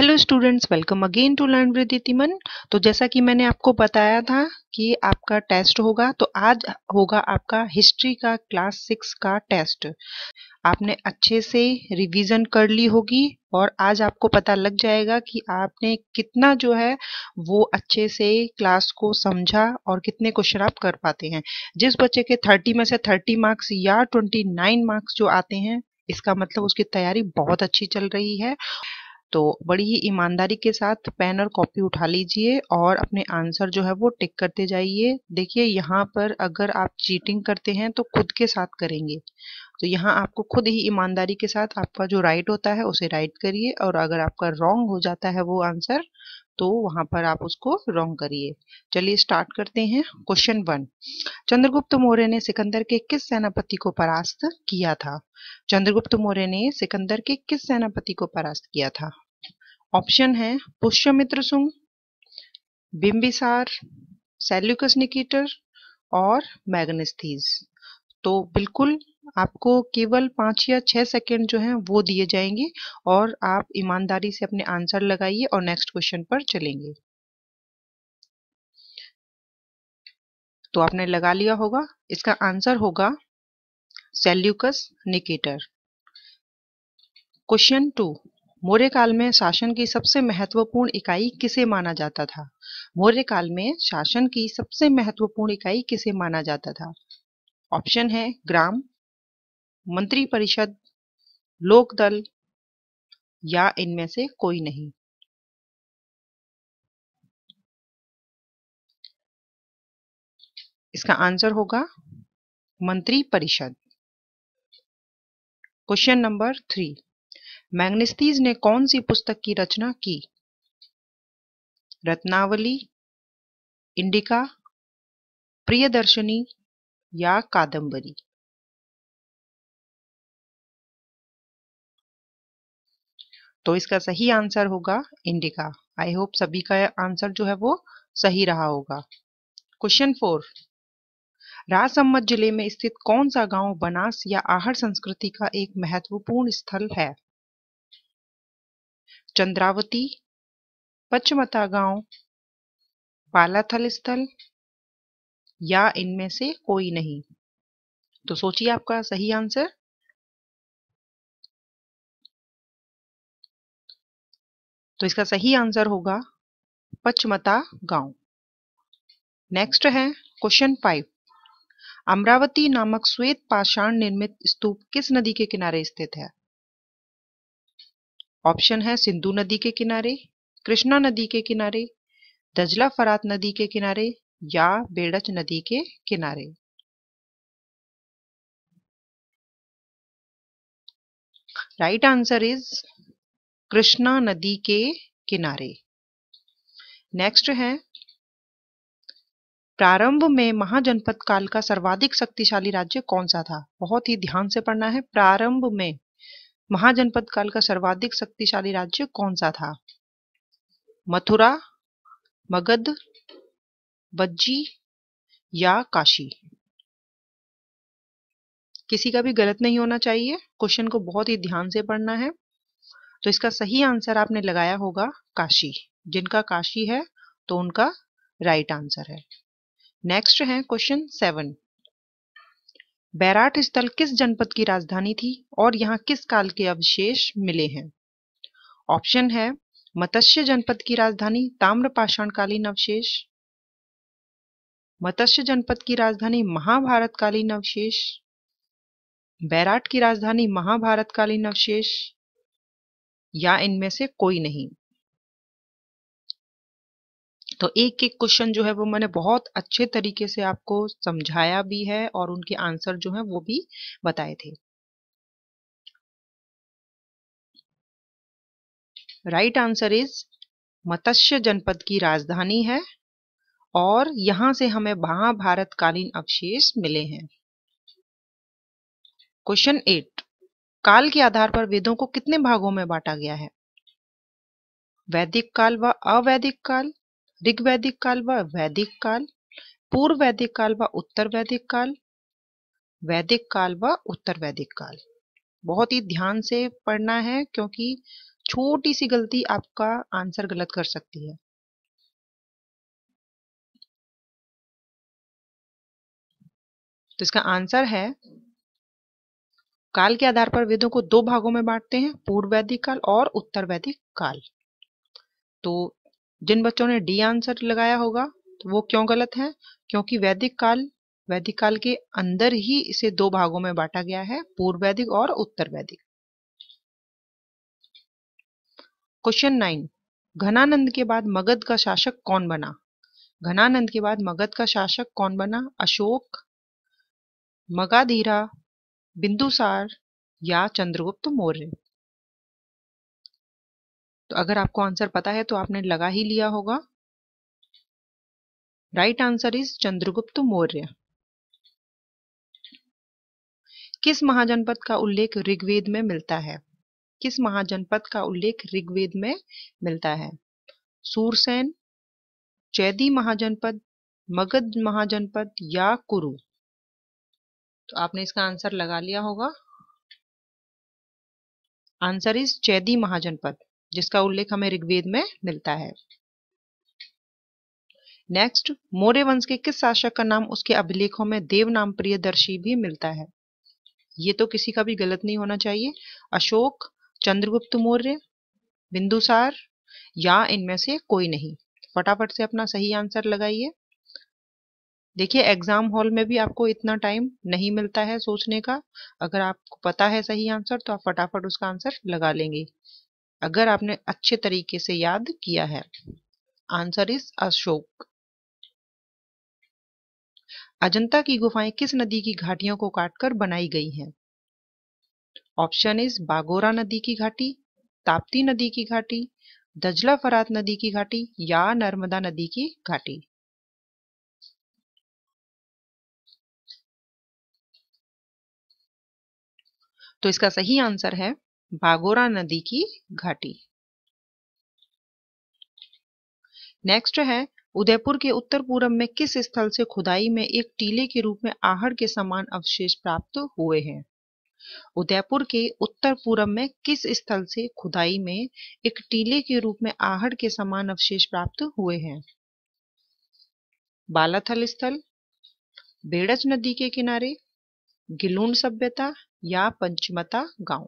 Hello students welcome again to learn with तिमन तो जैसा कि मैंने आपको बताया था कि आपका टेस्ट होगा तो आज होगा आपका हिस्ट्री का क्लास सिक्स का टेस्ट आपने अच्छे से रिवीजन कर ली होगी और आज आपको पता लग जाएगा कि आपने कितना जो है वो अच्छे से क्लास को समझा और कितने क्वेश्चन आप कर पाते हैं जिस बच्चे के थर्टी में से थर्टी मार्क्स या ट्वेंटी नाइन मार्क्स जो आते हैं इसका मतलब उसकी तैयारी बहुत अच्छी चल रही है तो बड़ी ही ईमानदारी के साथ पेन और कॉपी उठा लीजिए और अपने आंसर जो है वो टिक करते जाइए देखिए यहाँ पर अगर आप चीटिंग करते हैं तो खुद के साथ करेंगे तो यहाँ आपको खुद ही ईमानदारी के साथ आपका जो राइट होता है उसे राइट करिए और अगर आपका रॉन्ग हो जाता है वो आंसर तो वहां पर आप उसको रॉन्ग करिए चलिए स्टार्ट करते हैं क्वेश्चन वन चंद्रगुप्त मौर्य ने सिकंदर के किस सेनापति को परास्त किया था चंद्रगुप्त मौर्य ने सिकंदर के किस सेनापति को परास्त किया था ऑप्शन है पुष्यमित्र सुंग बिम्बिसार सेल्युकस निकेटर और मैग्नेस्थीज तो बिल्कुल आपको केवल पाँच या छः सेकेंड जो हैं वो दिए जाएंगे और आप ईमानदारी से अपने आंसर लगाइए और नेक्स्ट क्वेश्चन पर चलेंगे तो आपने लगा लिया होगा इसका आंसर होगा Seleucus Nicator question two Maurya काल में शासन की सबसे महत्वपूर्ण इकाई किसे माना जाता था मौर्य काल में शासन की सबसे महत्वपूर्ण इकाई किसे माना जाता था ऑप्शन है ग्राम मंत्रिपरिषद लोकदल या इनमें से कोई नहीं इसका आंसर होगा मंत्रिपरिषद क्वेश्चन नंबर थ्री मैग्नेस्तीज ने कौन सी पुस्तक की रचना की रत्नावली इंडिका प्रियदर्शनी या कादंबरी तो इसका सही आंसर होगा इंडिका आई होप सभी का आंसर जो है वो सही रहा होगा क्वेश्चन फोर राजसम्मत जिले में स्थित कौन सा गांव बनास या आहर संस्कृति का एक महत्वपूर्ण स्थल है चंद्रावती पचमता गांव बालाथल स्थल या इनमें से कोई नहीं तो सोचिए आपका सही आंसर तो इसका सही आंसर होगा पचमता गांव नेक्स्ट है क्वेश्चन फाइव अमरावती नामक श्वेत पाषाण निर्मित स्तूप किस नदी के किनारे स्थित है ऑप्शन है सिंधु नदी के किनारे कृष्णा नदी के किनारे दजला फरात नदी के किनारे या बेड़च नदी के किनारे राइट आंसर इज कृष्णा नदी के किनारे नेक्स्ट है प्रारंभ में महाजनपद काल का सर्वाधिक शक्तिशाली राज्य कौन सा था बहुत ही ध्यान से पढ़ना है प्रारंभ में महाजनपद काल का सर्वाधिक शक्तिशाली राज्य कौन सा था मथुरा मगध बज्जी या काशी किसी का भी गलत नहीं होना चाहिए क्वेश्चन को बहुत ही ध्यान से पढ़ना है तो इसका सही आंसर आपने लगाया होगा काशी जिनका काशी है तो उनका राइट आंसर है नेक्स्ट है क्वेश्चन सेवन बैराट स्थल किस जनपद की राजधानी थी और यहाँ किस काल के अवशेष मिले हैं ऑप्शन है मत्स्य जनपद की राजधानी ताम्रपाषाणकालीन अवशेष मत्स्य जनपद की राजधानी महाभारत कालीन अवशेष बैराट की राजधानी महाभारत कालीन अवशेष या इनमें से कोई नहीं तो एक एक क्वेश्चन जो है वो मैंने बहुत अच्छे तरीके से आपको समझाया भी है और उनके आंसर जो है वो भी बताए थे राइट आंसर इज मत्स्य जनपद की राजधानी है और यहां से हमें महाभारत कालीन अवशेष मिले हैं क्वेश्चन एट काल के आधार पर वेदों को कितने भागों में बांटा गया है वैदिक काल व अवैदिक काल ऋग्वैदिक काल व वैदिक काल पूर्व वैदिक काल व उत्तर वैदिक काल वैदिक काल व उत्तर वैदिक काल बहुत ही ध्यान से पढ़ना है क्योंकि छोटी सी गलती आपका आंसर गलत कर सकती है तो इसका आंसर है काल के आधार पर वेदों को दो भागों में बांटते हैं पूर्व वैदिक काल और उत्तर वैदिक काल तो जिन बच्चों ने डी आंसर लगाया होगा तो वो क्यों गलत है क्योंकि वैदिक काल वैदिक काल के अंदर ही इसे दो भागों में बांटा गया है पूर्व वैदिक और उत्तर वैदिक क्वेश्चन नाइन घनानंद के बाद मगध का शासक कौन बना घनानंद के बाद मगध का शासक कौन बना अशोक मगाधीरा बिंदुसार या चंद्रगुप्त मौर्य तो अगर आपको आंसर पता है तो आपने लगा ही लिया होगा right answer is Chandragupta Maurya किस महाजनपद का उल्लेख ऋग्वेद में मिलता है किस महाजनपद का उल्लेख ऋग्वेद में मिलता है सूरसेन चैदी महाजनपद मगध महाजनपद या कुरु तो आपने इसका आंसर लगा लिया होगा आंसर इज चैदी महाजनपद जिसका उल्लेख हमें ऋग्वेद में मिलता है नेक्स्ट मौर्य वंश के किस शासक का नाम उसके अभिलेखों में देव नाम प्रिय दर्शी भी मिलता है ये तो किसी का भी गलत नहीं होना चाहिए अशोक चंद्रगुप्त मौर्य बिंदुसार या इनमें से कोई नहीं फटाफट से अपना सही आंसर लगाइए देखिए एग्जाम हॉल में भी आपको इतना टाइम नहीं मिलता है सोचने का अगर आपको पता है सही आंसर तो आप फटाफट उसका आंसर लगा लेंगे अगर आपने अच्छे तरीके से याद किया है आंसर इज अशोक अजंता की गुफाएं किस नदी की घाटियों को काटकर बनाई गई हैं? ऑप्शन इज बागोरा नदी की घाटी ताप्ती नदी की घाटी दजला फरात नदी की घाटी या नर्मदा नदी की घाटी तो इसका सही आंसर है भागोरा नदी की घाटी नेक्स्ट है उदयपुर के उत्तर पूर्व में किस स्थल से खुदाई में एक टीले के रूप में आहड़ के समान अवशेष प्राप्त हुए हैं उदयपुर के उत्तर पूर्व में किस स्थल से खुदाई में एक टीले के रूप में आहड़ के समान अवशेष प्राप्त हुए हैं बालाथल स्थल बेड़ज नदी के किनारे गिलून सभ्यता या पंचमता गांव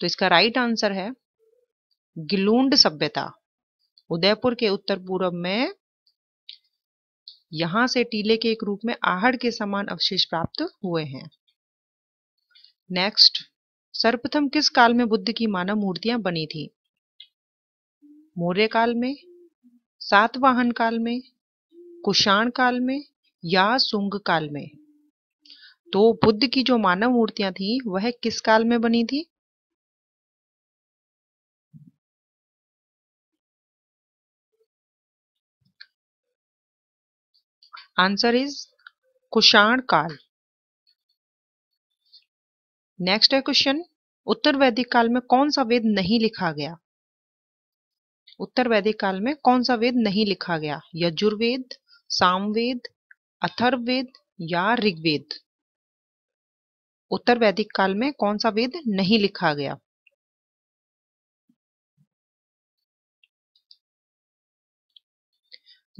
तो इसका राइट आंसर है गिलूंड सभ्यता उदयपुर के उत्तर पूर्व में यहां से टीले के एक रूप में आहड़ के समान अवशेष प्राप्त हुए हैं नेक्स्ट सर्वप्रथम किस काल में बुद्ध की मानव मूर्तियां बनी थी मौर्य काल में सातवाहन काल में कुषाण काल में या सुंग काल में तो बुद्ध की जो मानव मूर्तियां थी वह किस काल में बनी थी आंसर इज कुषाण काल नेक्स्ट है क्वेश्चन उत्तर वैदिक काल में कौन सा वेद नहीं लिखा गया उत्तर वैदिक काल में कौन सा वेद नहीं लिखा गया यजुर्वेद सामवेद अथर्ववेद या ऋग्वेद उत्तर वैदिक काल में कौन सा वेद नहीं लिखा गया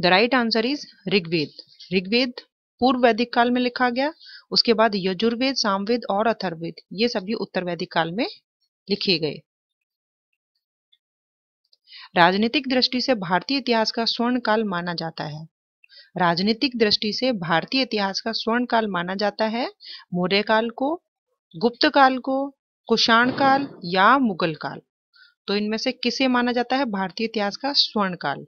the right answer is Rigveda Rigveda पूर्व वैदिक काल में लिखा गया उसके बाद यजुर्वेद सामवेद और अथर्वेद ये सभी उत्तर वैदिक काल में लिखे गए राजनीतिक दृष्टि से भारतीय इतिहास का स्वर्ण काल माना जाता है राजनीतिक दृष्टि से भारतीय इतिहास का स्वर्ण काल माना जाता है मौर्य काल को गुप्त काल को कुषाण काल या मुगल काल तो इनमें से किसे माना जाता है भारतीय इतिहास का स्वर्ण काल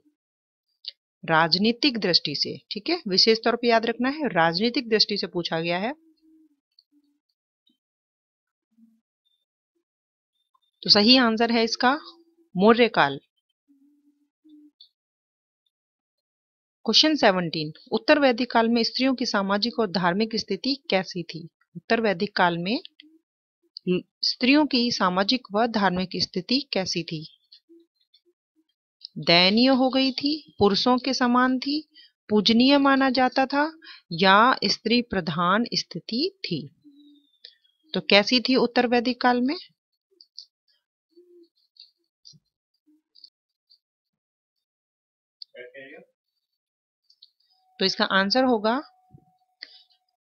राजनीतिक दृष्टि से ठीक है विशेष तौर पर याद रखना है राजनीतिक दृष्टि से पूछा गया है तो सही आंसर है इसका मौर्य काल क्वेश्चन 17 उत्तर वैदिक काल में स्त्रियों की सामाजिक और धार्मिक स्थिति कैसी थी उत्तर वैदिक काल में स्त्रियों की सामाजिक व धार्मिक स्थिति कैसी थी दयनीय हो गई थी पुरुषों के समान थी पूजनीय माना जाता था या स्त्री प्रधान स्थिति थी तो कैसी थी उत्तर वैदिक काल में तो इसका आंसर होगा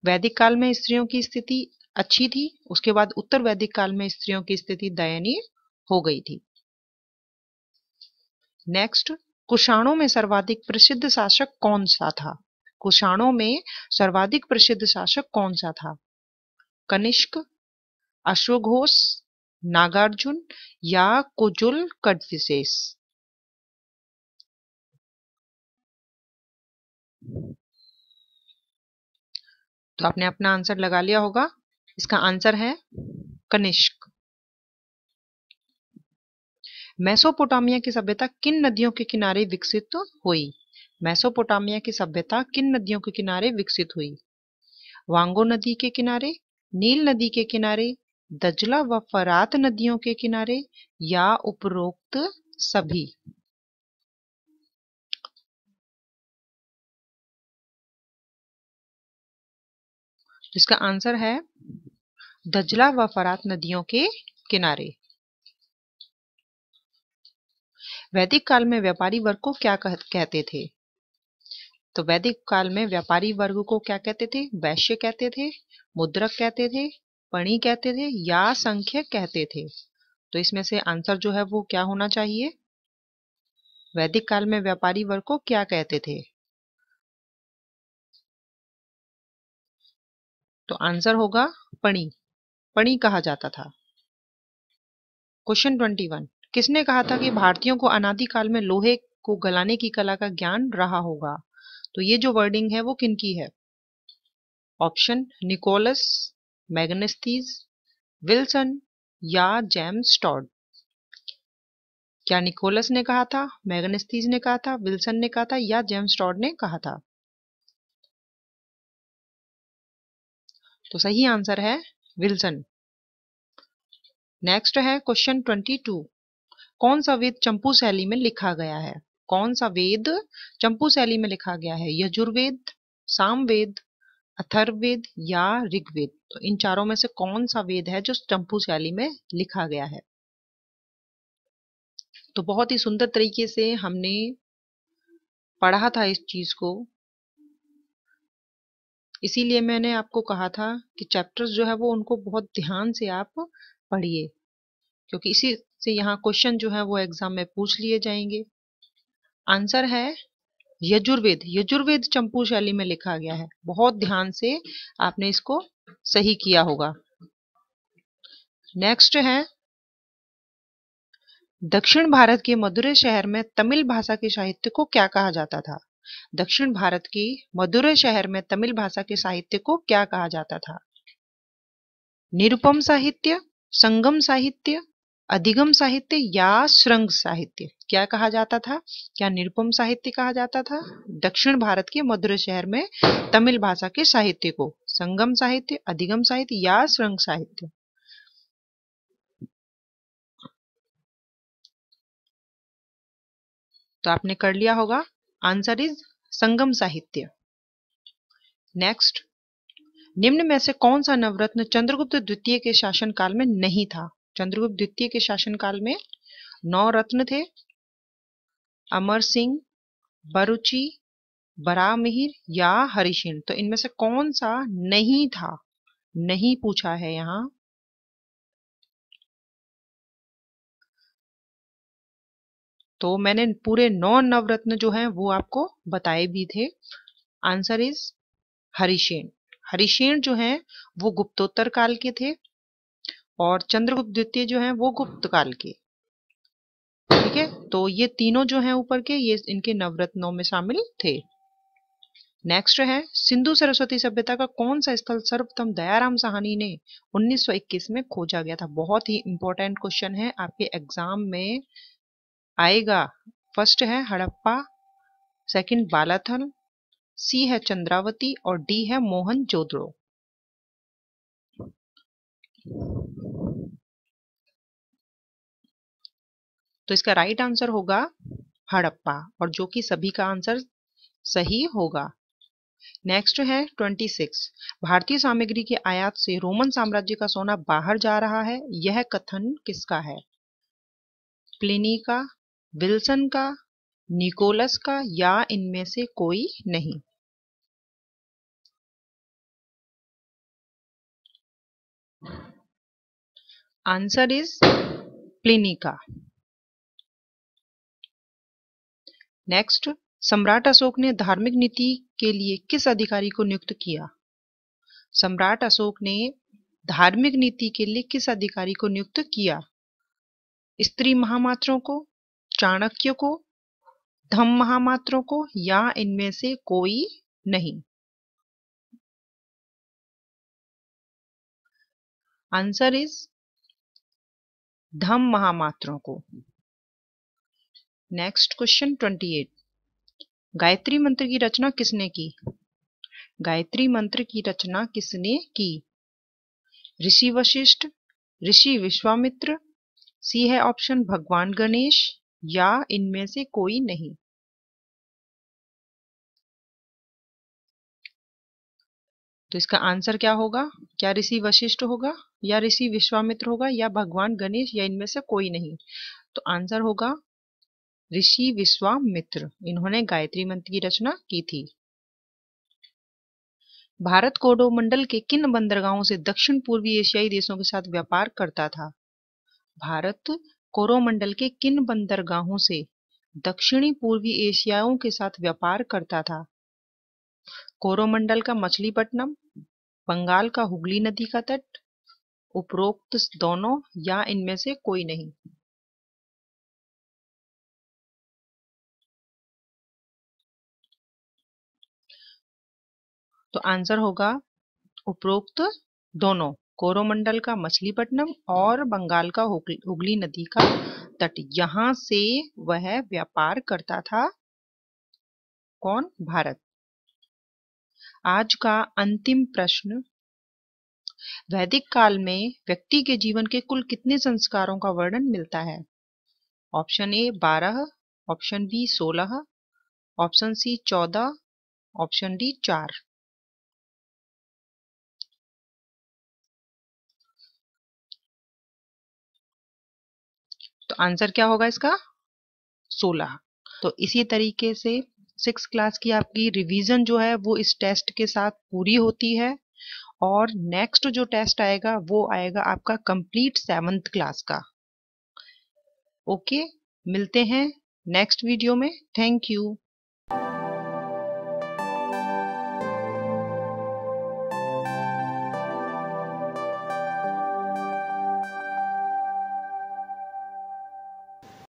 वैदिक काल में स्त्रियों की स्थिति अच्छी थी उसके बाद उत्तर वैदिक काल में स्त्रियों की स्थिति दयनीय हो गई थी नेक्स्ट कुषाणों में सर्वाधिक प्रसिद्ध शासक कौन सा था कुषाणों में सर्वाधिक प्रसिद्ध शासक कौन सा था कनिष्क अश्वघोष नागार्जुन या कुजुल कटविशेष तो आपने अपना आंसर लगा लिया होगा इसका आंसर है कनिष्क मैसोपोटामिया की सभ्यता किन नदियों के किनारे विकसित हुई मैसोपोटामिया की सभ्यता किन नदियों के किनारे विकसित हुई वांगो नदी के किनारे नील नदी के किनारे दजला व फरात नदियों के किनारे या उपरोक्त सभी इसका आंसर है दजला व फरात नदियों के किनारे वैदिक काल में व्यापारी वर्ग को क्या कह, कहते थे तो वैदिक काल में व्यापारी वर्ग को क्या कहते थे वैश्य कहते थे मुद्रक कहते थे पणी कहते थे या संख्य कहते थे तो इसमें से आंसर जो है वो क्या होना चाहिए वैदिक काल में व्यापारी वर्ग को क्या कहते थे तो आंसर होगा पणी पणी कहा जाता था क्वेश्चन ट्वेंटी वन किसने कहा था कि भारतीयों को अनादिकाल में लोहे को गलाने की कला का ज्ञान रहा होगा तो ये जो वर्डिंग है वो किनकी है ऑप्शन निकोलस मैगनेस्थीज विल्सन या जैम स्टॉड क्या निकोलस ने कहा था मैगनेस्थीज ने कहा था विल्सन ने कहा था या जेम्स टॉड ने कहा था तो सही आंसर है विल्सन नेक्स्ट है क्वेश्चन ट्वेंटी टू कौन सा वेद चंपू शैली में लिखा गया है कौन सा वेद चंपू शैली में लिखा गया है यजुर्वेद सामवेद अथर्वेद या ऋग्वेद तो इन चारों में से कौन सा वेद है जो चंपू शैली में लिखा गया है तो बहुत ही सुंदर तरीके से हमने पढ़ा था इस चीज को इसीलिए मैंने आपको कहा था कि चैप्टर्स जो है वो उनको बहुत ध्यान से आप पढ़िए क्योंकि इसी से यहाँ क्वेश्चन जो है वो एग्जाम में पूछ लिए जाएंगे आंसर है यजुर्वेद यजुर्वेद चंपू शैली में लिखा गया है बहुत ध्यान से आपने इसको सही किया होगा नेक्स्ट है दक्षिण भारत के मदुरे शहर में तमिल भाषा के साहित्य को क्या कहा जाता था दक्षिण भारत की मदुरै शहर में तमिल भाषा के साहित्य को क्या कहा जाता था निरुपम साहित्य संगम साहित्य अधिगम साहित्य या श्रृंग साहित्य क्या कहा जाता था क्या निरुपम साहित्य कहा जाता था दक्षिण भारत के मधुर शहर में तमिल भाषा के साहित्य को संगम साहित्य अधिगम साहित्य या श्रृंग साहित्य तो आपने कर लिया होगा आंसर इज संगम साहित्य नेक्स्ट निम्न में से कौन सा नवरत्न चंद्रगुप्त द्वितीय के शासनकाल में नहीं था चंद्रगुप्त द्वितीय के शासनकाल में नौ रत्न थे अमर सिंह बरुचि बरा मिहिर या हरिशिन तो इनमें से कौन सा नहीं था नहीं पूछा है यहाँ तो मैंने पूरे नौ नवरत्न जो हैं वो आपको बताए भी थे आंसर इज हरिशेण हरिशेण जो हैं वो गुप्तोत्तर काल के थे और चंद्रगुप्त द्वितीय जो हैं वो गुप्त काल के ठीक है तो ये तीनों जो हैं ऊपर के ये इनके नवरत्नों में शामिल थे नेक्स्ट है सिंधु सरस्वती सभ्यता का कौन सा स्थल सर्वप्रथम दयाराम सहानी ने 1921 में खोजा गया था बहुत ही इंपॉर्टेंट क्वेश्चन है आपके एग्जाम में आएगा फर्स्ट है हड़प्पा सेकंड बालाथल सी है चंद्रावती और डी है मोहन जोदड़ो तो इसका राइट आंसर होगा हड़प्पा और जो कि सभी का आंसर सही होगा नेक्स्ट है 26 भारतीय सामग्री के आयात से रोमन साम्राज्य का सोना बाहर जा रहा है यह कथन किसका है प्लिनी का विल्सन का निकोलस का या इनमें से कोई नहीं आंसर इज प्लिनी का नेक्स्ट सम्राट अशोक ने धार्मिक नीति के लिए किस अधिकारी को नियुक्त किया सम्राट अशोक ने धार्मिक नीति के लिए किस अधिकारी को नियुक्त किया स्त्री महामात्रों को चाणक्य को धम महामात्रों को या इनमें से कोई नहीं आंसर इज धम महामात्रों को next question twenty eight Gayatri मंत्र की रचना किसने की गायत्री मंत्र की रचना किसने की ऋषि वशिष्ठ ऋषि विश्वामित्र सी है ऑप्शन भगवान गणेश या इनमें से कोई नहीं तो इसका आंसर क्या होगा क्या ऋषि वशिष्ठ होगा या ऋषि विश्वामित्र होगा या भगवान गणेश या इनमें से कोई नहीं तो आंसर होगा ऋषि विश्वामित्र इन्होंने गायत्री मंत्र की रचना की थी भारत कोडोमंडल के किन बंदरगाहों से दक्षिण पूर्वी एशियाई देशों के साथ व्यापार करता था भारत कोरोमंडल के किन बंदरगाहों से दक्षिणी पूर्वी एशियाओं के साथ व्यापार करता था कोरोमंडल का मछलीपट्टनम बंगाल का हुगली नदी का तट उपरोक्त दोनों या इनमें से कोई नहीं तो आंसर होगा उपरोक्त दोनों कोरोमंडल का मछलीपट्टनम और बंगाल का हुगली नदी का तट यहां से वह व्यापार करता था कौन भारत आज का अंतिम प्रश्न वैदिक काल में व्यक्ति के जीवन के कुल कितने संस्कारों का वर्णन मिलता है ऑप्शन ए बारह ऑप्शन बी सोलह ऑप्शन सी चौदह ऑप्शन डी चार तो आंसर क्या होगा इसका सोलह तो इसी तरीके से सिक्स क्लास की आपकी रिवीजन जो है वो इस टेस्ट के साथ पूरी होती है और नेक्स्ट जो टेस्ट आएगा वो आएगा आपका कंप्लीट सेवंथ क्लास का ओके मिलते हैं नेक्स्ट वीडियो में थैंक यू